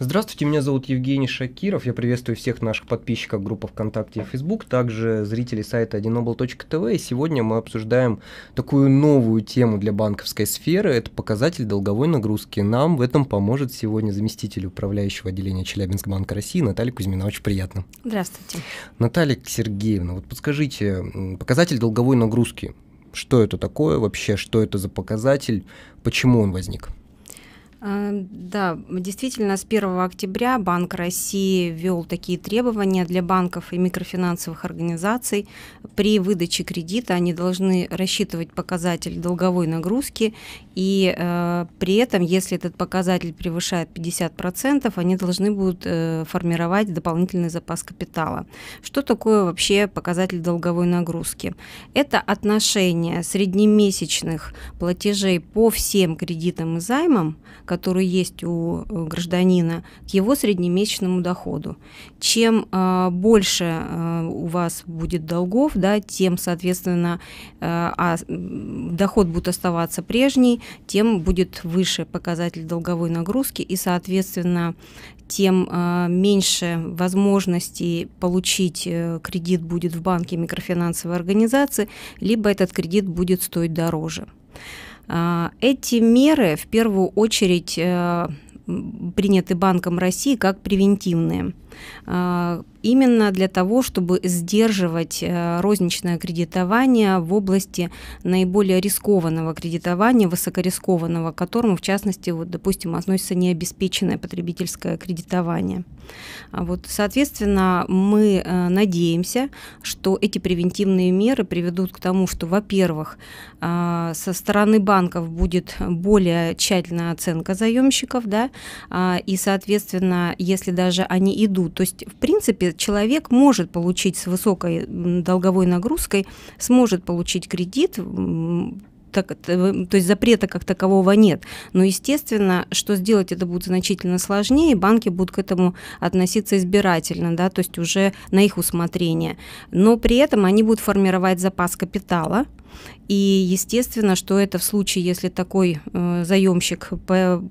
Здравствуйте, меня зовут Евгений Шакиров. Я приветствую всех наших подписчиков группы ВКонтакте и Фейсбук, также зрителей сайта одинобл.тв. И сегодня мы обсуждаем такую новую тему для банковской сферы. Это показатель долговой нагрузки. Нам в этом поможет сегодня заместитель управляющего отделения Челябинского банка России Наталья Кузьмина. Очень приятно. Здравствуйте. Наталья Сергеевна, вот подскажите, показатель долговой нагрузки, что это такое вообще, что это за показатель, почему он возник? Э, да, действительно, с 1 октября Банк России ввел такие требования для банков и микрофинансовых организаций. При выдаче кредита они должны рассчитывать показатель долговой нагрузки, и э, при этом, если этот показатель превышает 50%, они должны будут э, формировать дополнительный запас капитала. Что такое вообще показатель долговой нагрузки? Это отношение среднемесячных платежей по всем кредитам и займам который есть у э, гражданина, к его среднемесячному доходу. Чем э, больше э, у вас будет долгов, да, тем, соответственно, а, доход будет оставаться прежний, тем будет выше показатель долговой нагрузки и, соответственно, тем э, меньше возможностей получить э, кредит будет в банке микрофинансовой организации, либо этот кредит будет стоить дороже. А, эти меры в первую очередь э, приняты Банком России как превентивные. А, именно для того, чтобы сдерживать э, розничное кредитование в области наиболее рискованного кредитования, высокорискованного, к которому, в частности, вот, допустим, относится необеспеченное потребительское кредитование. А вот, соответственно, мы э, надеемся, что эти превентивные меры приведут к тому, что, во-первых, а, со стороны банков будет более тщательная оценка заемщиков, да, и, соответственно, если даже они идут году. То есть, в принципе, человек может получить с высокой долговой нагрузкой, сможет получить кредит, так, э, то есть запрета как такового нет. Но, естественно, что сделать это будет значительно сложнее, и банки будут к этому относиться избирательно, да, то есть уже на их усмотрение. Но при этом они будут формировать запас капитала, и естественно, что это в случае, если такой э, заемщик по,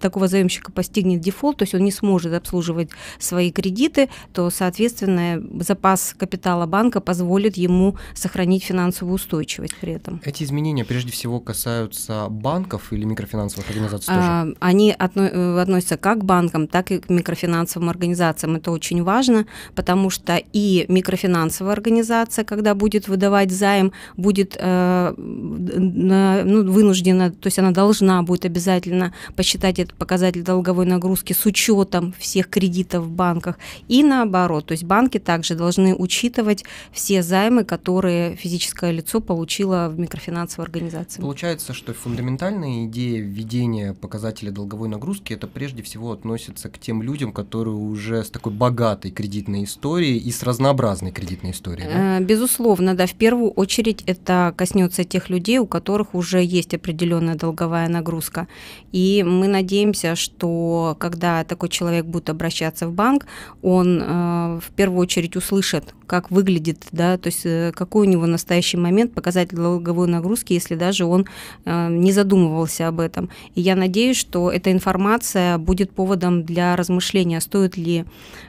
такого заемщика постигнет дефолт, то есть он не сможет обслуживать свои кредиты, то, соответственно, запас капитала банка позволит ему сохранить финансовую устойчивость при этом. Эти изменения прежде всего касаются банков или микрофинансовых организаций тоже? А, они отно- э, относятся как к банкам, так и к микрофинансовым организациям. Это очень важно, потому что и микрофинансовая организация, когда будет выдавать займ, будет будет э, ну, вынуждена, то есть она должна будет обязательно посчитать этот показатель долговой нагрузки с учетом всех кредитов в банках и наоборот, то есть банки также должны учитывать все займы, которые физическое лицо получило в микрофинансовой организации. Получается, что фундаментальная идея введения показателя долговой нагрузки это прежде всего относится к тем людям, которые уже с такой богатой кредитной историей и с разнообразной кредитной историей. Да? Э, безусловно, да, в первую очередь это это коснется тех людей, у которых уже есть определенная долговая нагрузка. И мы надеемся, что когда такой человек будет обращаться в банк, он э, в первую очередь услышит как выглядит, да, то есть э, какой у него настоящий момент, показатель долговой нагрузки, если даже он э, не задумывался об этом. И я надеюсь, что эта информация будет поводом для размышления, стоит ли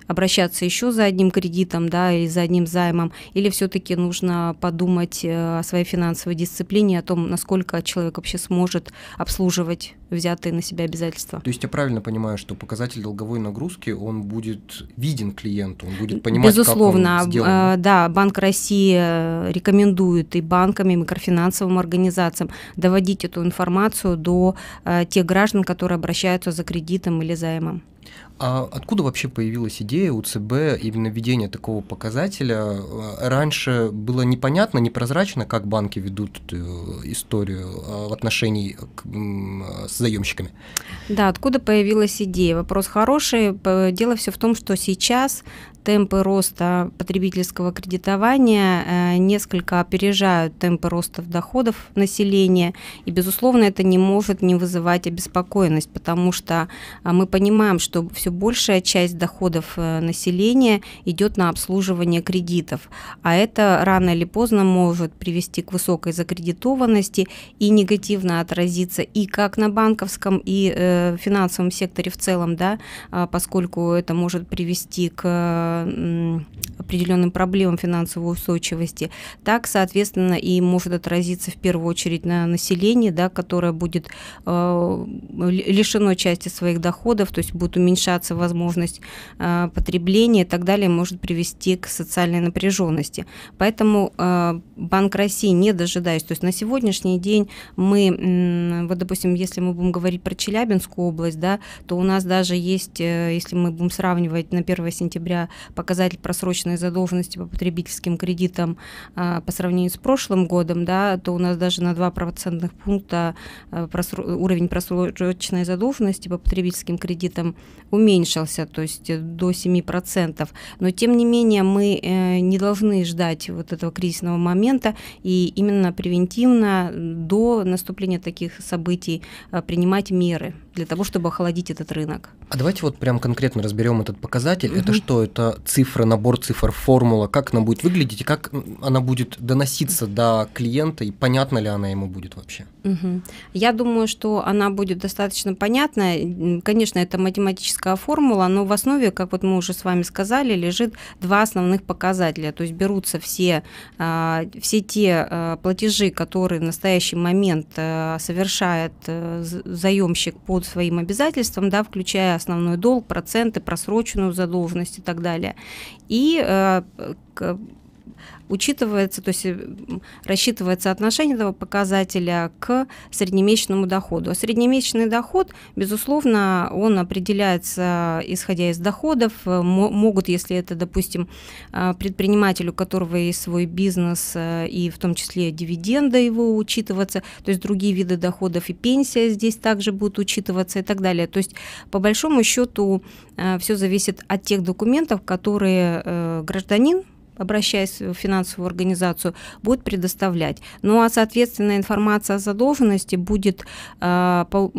обращаться еще за одним кредитом, да, или за одним займом, или все-таки нужно подумать э, о своей финансовой дисциплине, о том, насколько человек вообще сможет обслуживать взятые на себя обязательства. То есть я правильно понимаю, что показатель долговой нагрузки, он будет виден клиенту, он будет понимать, Безусловно, как он безусловно э, да, Банк России э, рекомендует и банкам, и микрофинансовым организациям доводить эту информацию до э, тех граждан, которые обращаются за кредитом или займом. А откуда вообще появилась идея у ЦБ именно введения такого показателя? Э, раньше было непонятно, непрозрачно, как банки ведут э, историю э, отношений с заемщиками. Да, откуда появилась идея? Вопрос хороший. Дело все в том, что сейчас темпы роста потребительского кредитования несколько опережают темпы роста доходов населения, и, безусловно, это не может не вызывать обеспокоенность, потому что а, мы понимаем, что что все большая часть доходов э, населения идет на обслуживание кредитов, а это рано или поздно может привести к высокой закредитованности и негативно отразиться и как на банковском, и э, финансовом секторе в целом, да, а, поскольку это может привести к э, определенным проблемам финансовой устойчивости, так, соответственно, и может отразиться в первую очередь на населении, да, которое будет э, лишено части своих доходов, то есть будет уменьшаться возможность э, потребления и так далее, может привести к социальной напряженности. Поэтому э, Банк России, не дожидаясь, то есть на сегодняшний день мы, э, вот допустим, если мы будем говорить про Челябинскую область, да, то у нас даже есть, э, если мы будем сравнивать на 1 сентября показатель просроченной задолженности по потребительским кредитам э, по сравнению с прошлым годом, да, то у нас даже на 2 процентных пункта э, просро- уровень просроченной задолженности по потребительским кредитам уменьшился, то есть э, до 7%. Но тем не менее мы э, не должны ждать вот этого кризисного момента и именно превентивно до наступления таких событий э, принимать меры для того, чтобы охладить этот рынок. А давайте вот прям конкретно разберем этот показатель. Угу. Это что? Это цифры, набор цифр, формула, как она будет выглядеть и как она будет доноситься до клиента и понятна ли она ему будет вообще? Угу. Я думаю, что она будет достаточно понятна. Конечно, это математическая формула, но в основе, как вот мы уже с вами сказали, лежит два основных показателя. То есть берутся все, а, все те а, платежи, которые в настоящий момент а, совершает э, заемщик по по своим обязательством, да, включая основной долг, проценты, просроченную задолженность и так далее. И э, учитывается, то есть э, рассчитывается отношение этого показателя к среднемесячному доходу. А среднемесячный доход, безусловно, он определяется исходя из доходов. Э, могут, если это, допустим, э, предприниматель, у которого есть свой бизнес, и в том числе дивиденды его учитываться, то есть другие виды доходов и пенсия здесь также будут учитываться и так далее. То есть, по большому счету, все зависит от тех документов, которые гражданин обращаясь в финансовую организацию, будет предоставлять. Ну а, соответственно, информация о задолженности будет э, а, по,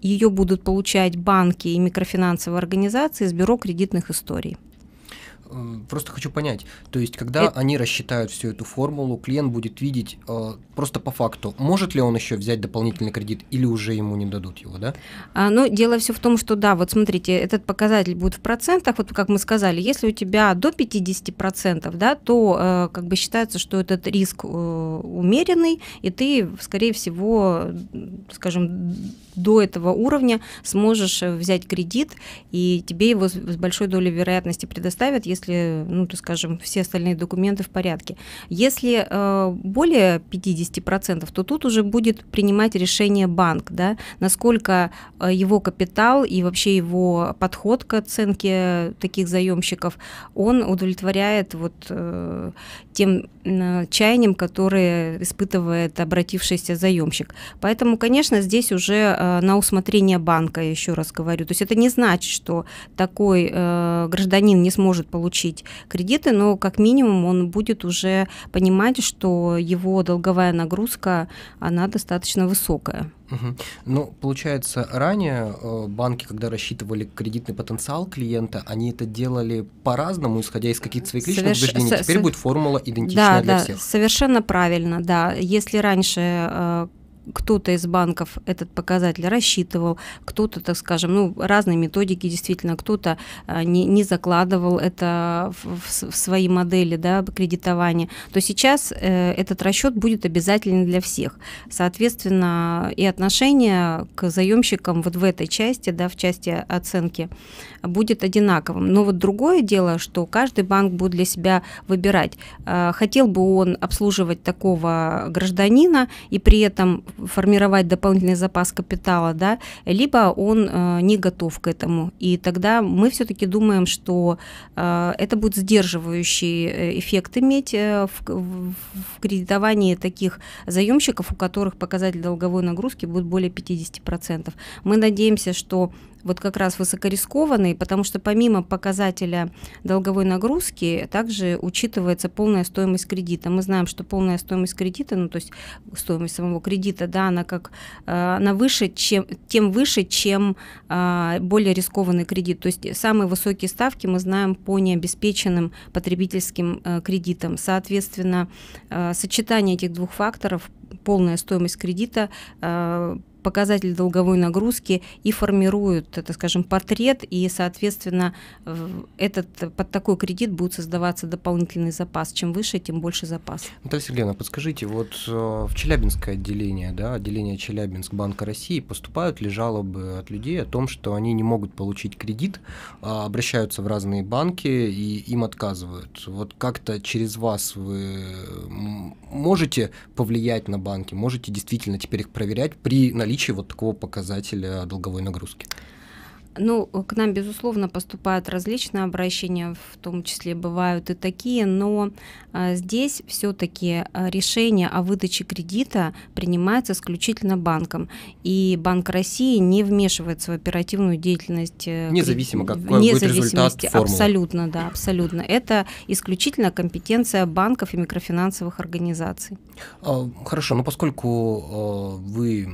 ее будут получать банки и микрофинансовые организации из бюро кредитных историй. Э, просто хочу понять, то есть когда это... они рассчитают всю эту формулу, клиент будет видеть э, просто по факту, может ли он еще взять дополнительный кредит или уже ему не дадут его, да? А, ну, дело все в том, что да, вот смотрите, этот показатель будет в процентах, вот как мы сказали, если у тебя до 50%, да, то э, как бы считается, что этот риск э, умеренный, и ты, скорее всего, скажем, до этого уровня сможешь э, взять кредит, и тебе его с большой долей вероятности предоставят, если если, ну, то, скажем, все остальные документы в порядке. Если э, более 50%, то тут уже будет принимать решение банк, да, насколько э, его капитал и вообще его подход к оценке таких заемщиков, он удовлетворяет вот э, тем э, чаяниям, которые испытывает обратившийся заемщик. Поэтому, конечно, здесь уже э, на усмотрение банка, еще раз говорю. То есть это не значит, что такой э, гражданин не сможет получить получить кредиты, но как минимум он будет уже понимать, что его долговая нагрузка, она достаточно высокая. Угу. Ну, получается, ранее э, банки, когда рассчитывали кредитный потенциал клиента, они это делали по-разному, исходя из каких-то своих личных Соверш... убеждений. Теперь со... будет формула идентичная да, для да, всех. Совершенно правильно, да. Если раньше э, кто-то из банков этот показатель рассчитывал, кто-то, так скажем, ну, разные методики действительно, кто-то а, не, не закладывал это в, в свои модели да, кредитования, то сейчас э, этот расчет будет обязательным для всех. Соответственно, и отношение к заемщикам вот в этой части, да, в части оценки, будет одинаковым. Но вот другое дело, что каждый банк будет для себя выбирать, э, хотел бы он обслуживать такого гражданина и при этом формировать дополнительный запас капитала, да, либо он э, не готов к этому. И тогда мы все-таки думаем, что э, это будет сдерживающий э, эффект иметь э, в, в, в кредитовании таких заемщиков, у которых показатель долговой нагрузки будет более 50%. Мы надеемся, что вот как раз высокорискованный, потому что помимо показателя долговой нагрузки также учитывается полная стоимость кредита. Мы знаем, что полная стоимость кредита, ну то есть стоимость самого кредита, да, она как э, она выше, чем тем выше, чем а, более рискованный кредит. То есть самые высокие ставки мы знаем по необеспеченным потребительским э, кредитам. Соответственно, э, сочетание этих двух факторов полная стоимость кредита э, показатель долговой нагрузки и формируют, это, скажем, портрет, и, соответственно, этот, под такой кредит будет создаваться дополнительный запас. Чем выше, тем больше запас. Наталья Сергеевна, подскажите, вот э, в Челябинское отделение, да, отделение Челябинск Банка России, поступают ли жалобы от людей о том, что они не могут получить кредит, а, обращаются в разные банки и им отказывают? Вот как-то через вас вы можете повлиять на банки, можете действительно теперь их проверять при наличии вот такого показателя долговой нагрузки. Ну, к нам, безусловно, поступают различные обращения, в том числе бывают и такие, но а, здесь все-таки э, решение о выдаче кредита принимается исключительно банком, и Банк России не вмешивается в оперативную деятельность. Э, Независимо, какой вне будет результат формулы. Абсолютно, да, абсолютно. Это исключительно компетенция банков и микрофинансовых организаций. А, хорошо, но поскольку э, вы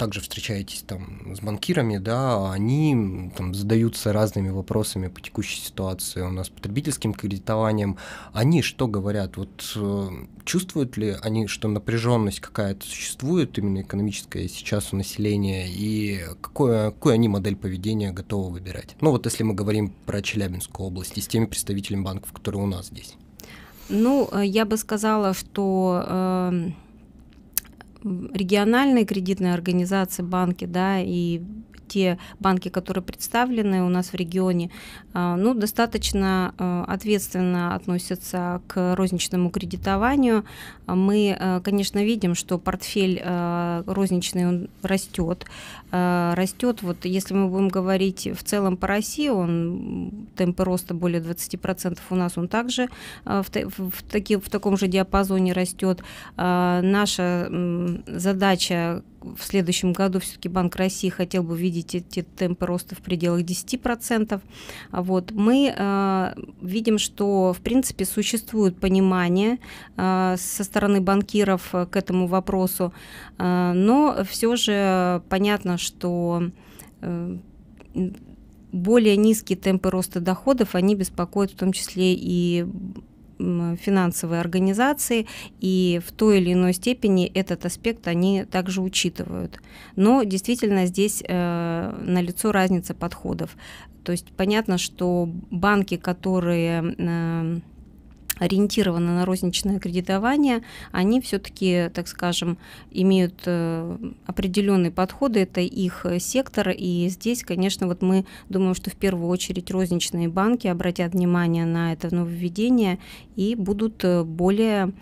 также встречаетесь там с банкирами, да, они там задаются разными вопросами по текущей ситуации у нас потребительским кредитованием. Они что говорят? Вот э, чувствуют ли они, что напряженность какая-то существует именно экономическая сейчас у населения и какое, какую они модель поведения готовы выбирать? Ну вот если мы говорим про Челябинскую область и с теми представителями банков, которые у нас здесь. Ну, э, я бы сказала, что э региональные кредитные организации, банки, да, и те банки, которые представлены у нас в регионе, э, ну, достаточно э, ответственно относятся к розничному кредитованию. Мы, э, конечно, видим, что портфель розничный он растет. Растет, вот если мы будем говорить в целом по России, он темпы роста более 20%, у нас он также в, в, таки, в таком же диапазоне растет. Наша задача в следующем году все-таки Банк России хотел бы видеть эти темпы роста в пределах 10%. Вот. Мы э, видим, что в принципе существует понимание э, со стороны банкиров э, к этому вопросу, э, но все же понятно, что э, более низкие темпы роста доходов, они беспокоят в том числе и финансовые организации, и в той или иной степени этот аспект они также учитывают. Но действительно здесь э, налицо разница подходов. То есть понятно, что банки, которые э, ориентированы на розничное кредитование, они все-таки, так скажем, имеют э, определенные подходы, это их сектор, и здесь, конечно, вот мы думаем, что в первую очередь розничные банки обратят внимание на это нововведение и будут э, более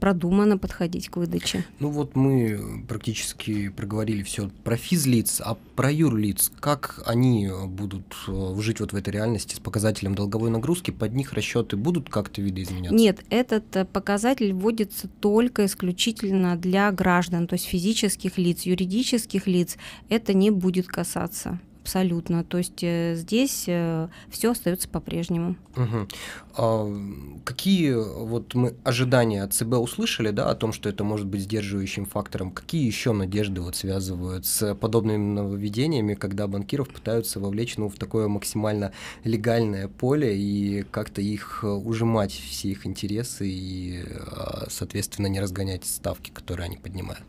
продуманно подходить к выдаче. Ну вот мы практически проговорили все про физлиц, а про юрлиц. Как они э, будут э, жить вот в этой реальности с показателем долговой нагрузки? Под них расчеты будут как-то видоизменяться? Нет, этот э, показатель вводится только исключительно для граждан, то есть физических лиц, юридических лиц. Это не будет касаться абсолютно. То есть э, здесь э, все остается по-прежнему. Угу. А какие вот мы ожидания от ЦБ услышали, да, о том, что это может быть сдерживающим фактором? Какие еще надежды вот связывают с подобными нововведениями, когда банкиров пытаются вовлечь ну, в такое максимально легальное поле и как-то их э, ужимать, все их интересы и, соответственно, не разгонять ставки, которые они поднимают?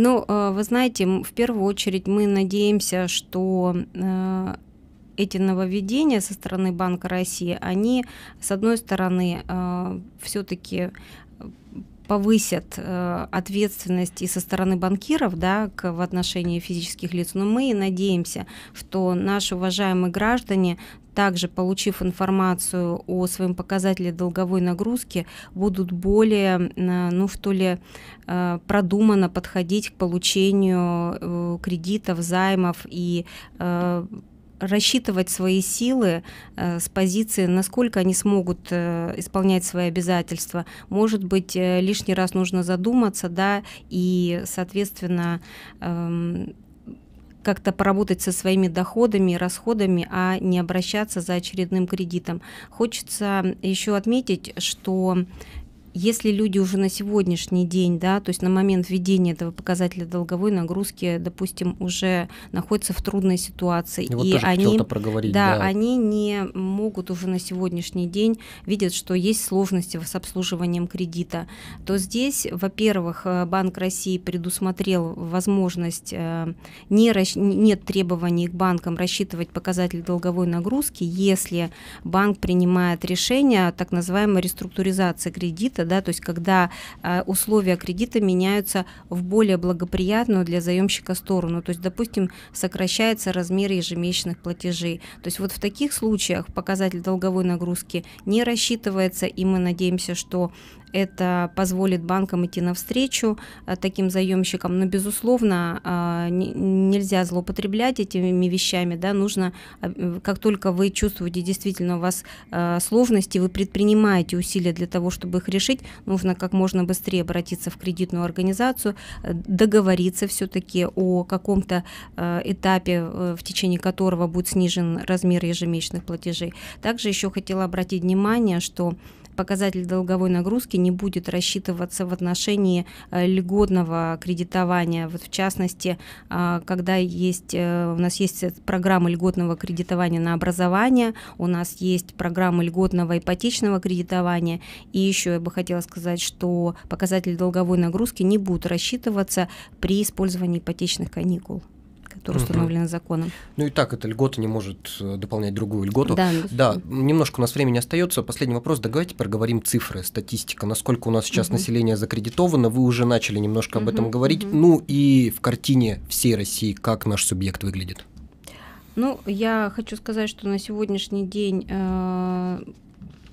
Ну, э, вы знаете, в первую очередь мы надеемся, что э, эти нововведения со стороны Банка России, они, с одной стороны, э, все-таки повысят ответственность и со стороны банкиров да, к, в отношении физических лиц. Но мы надеемся, что наши уважаемые граждане также, получив информацию о своем показателе долговой нагрузки, будут более, э, ну что ли, э, продуманно подходить к получению э, кредитов, займов и рассчитывать свои силы э, с позиции, насколько они смогут э, исполнять свои обязательства. Может быть, э, лишний раз нужно задуматься, да, и, соответственно, эм, как-то поработать со своими доходами и расходами, а не обращаться за очередным кредитом. Хочется еще отметить, что если люди уже на сегодняшний день, да, то есть на момент введения этого показателя долговой нагрузки, допустим, уже находятся в трудной ситуации, ну и, и вот они, проговорить, да, да, они не могут уже на сегодняшний день видят, что есть сложности с обслуживанием кредита, то здесь, во-первых, э, Банк России предусмотрел возможность э, не расщ... нет требований к банкам рассчитывать показатель долговой нагрузки, если банк принимает решение так называемой реструктуризации кредита, да, то есть когда э, условия кредита меняются в более благоприятную для заемщика сторону, то есть, допустим, сокращается размер ежемесячных платежей. То есть вот в таких случаях показатель долговой нагрузки не рассчитывается, и мы надеемся, что это позволит банкам идти навстречу э, таким заемщикам. Но, безусловно, а, нельзя злоупотреблять этими вещами. Да? Нужно, э, как только вы чувствуете действительно у вас э, сложности, вы предпринимаете усилия для того, чтобы их решить, нужно как можно быстрее обратиться в кредитную организацию, договориться все-таки о каком-то этапе, в течение которого будет снижен размер ежемесячных платежей. Также еще хотела обратить внимание, что показатель долговой нагрузки не будет рассчитываться в отношении э, льготного кредитования. Вот в частности, э, когда есть, э, у нас есть программа льготного кредитования на образование, у нас есть программа льготного ипотечного кредитования. И еще я бы хотела сказать, что показатель долговой нагрузки не будут рассчитываться при использовании ипотечных каникул которые угу. установлены законом. Ну и так, эта льгота не может э, дополнять другую льготу. Да, да немножко у нас времени остается. Последний вопрос. давайте проговорим цифры, статистика. Насколько у нас сейчас угу. население закредитовано? Вы уже начали немножко угу, об этом говорить. Угу. Ну и в картине всей России, как наш субъект выглядит? Ну, я хочу сказать, что на сегодняшний день э,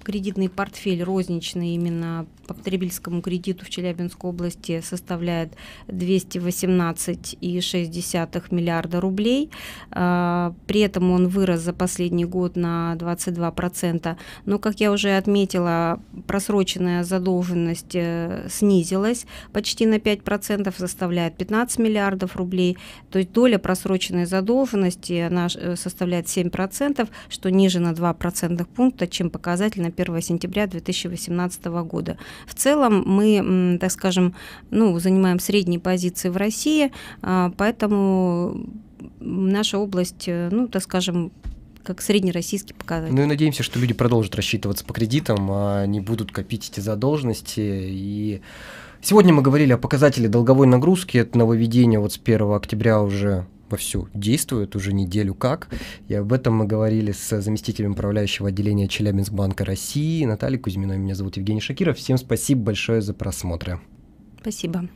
Кредитный портфель розничный именно по потребительскому кредиту в Челябинской области составляет 218,6 миллиарда рублей. А, при этом он вырос за последний год на 22%. Но, как я уже отметила, просроченная задолженность э, снизилась почти на 5%, составляет 15 миллиардов рублей. То есть доля просроченной задолженности она э, составляет 7%, что ниже на 2 процентных пункта, чем показатель на 1 сентября 2018 года. В целом мы, так скажем, ну, занимаем средние позиции в России, а, поэтому наша область, э, ну, так скажем, как среднероссийский показатель. Ну и надеемся, что люди продолжат рассчитываться по кредитам, а не будут копить эти задолженности. И сегодня мы говорили о показателе долговой нагрузки. Это нововведение вот с 1 октября уже вовсю действует уже неделю как. И об этом мы говорили с заместителем управляющего отделения Челябинск-банка России Натальей Кузьминой. Меня зовут Евгений Шакиров. Всем спасибо большое за просмотры. Спасибо.